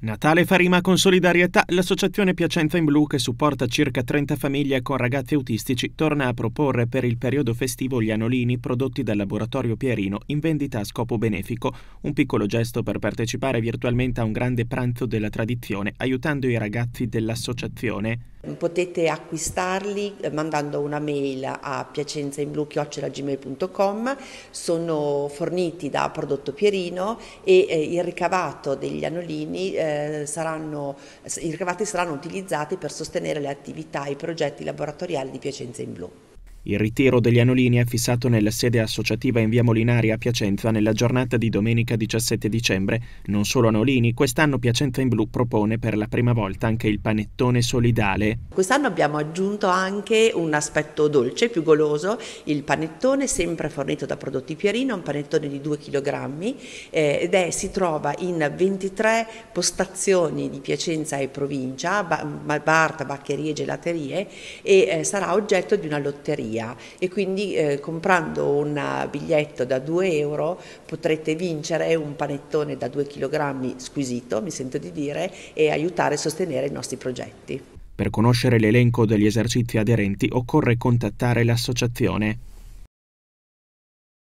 Natale Farima con solidarietà, l'associazione Piacenza in Blu che supporta circa 30 famiglie con ragazzi autistici torna a proporre per il periodo festivo gli anolini prodotti dal laboratorio Pierino in vendita a scopo benefico, un piccolo gesto per partecipare virtualmente a un grande pranzo della tradizione aiutando i ragazzi dell'associazione potete acquistarli eh, mandando una mail a piacenzainblu.gmail.com sono forniti da Prodotto Pierino e eh, il ricavato degli anolini eh, saranno, i ricavati saranno utilizzati per sostenere le attività e i progetti laboratoriali di Piacenza in Blu. Il ritiro degli anolini è fissato nella sede associativa in via Molinari a Piacenza nella giornata di domenica 17 dicembre. Non solo anolini, quest'anno Piacenza in Blu propone per la prima volta anche il panettone solidale. Quest'anno abbiamo aggiunto anche un aspetto dolce, più goloso, il panettone sempre fornito da Prodotti Pierino, un panettone di 2 kg eh, ed è, si trova in 23 postazioni di Piacenza e provincia, bar, tabaccherie, gelaterie e eh, sarà oggetto di una lotteria Italia e quindi eh, comprando un biglietto da 2 euro potrete vincere un panettone da 2 kg squisito, mi sento di dire, e aiutare a sostenere i nostri progetti. Per conoscere l'elenco degli esercizi aderenti occorre contattare l'associazione.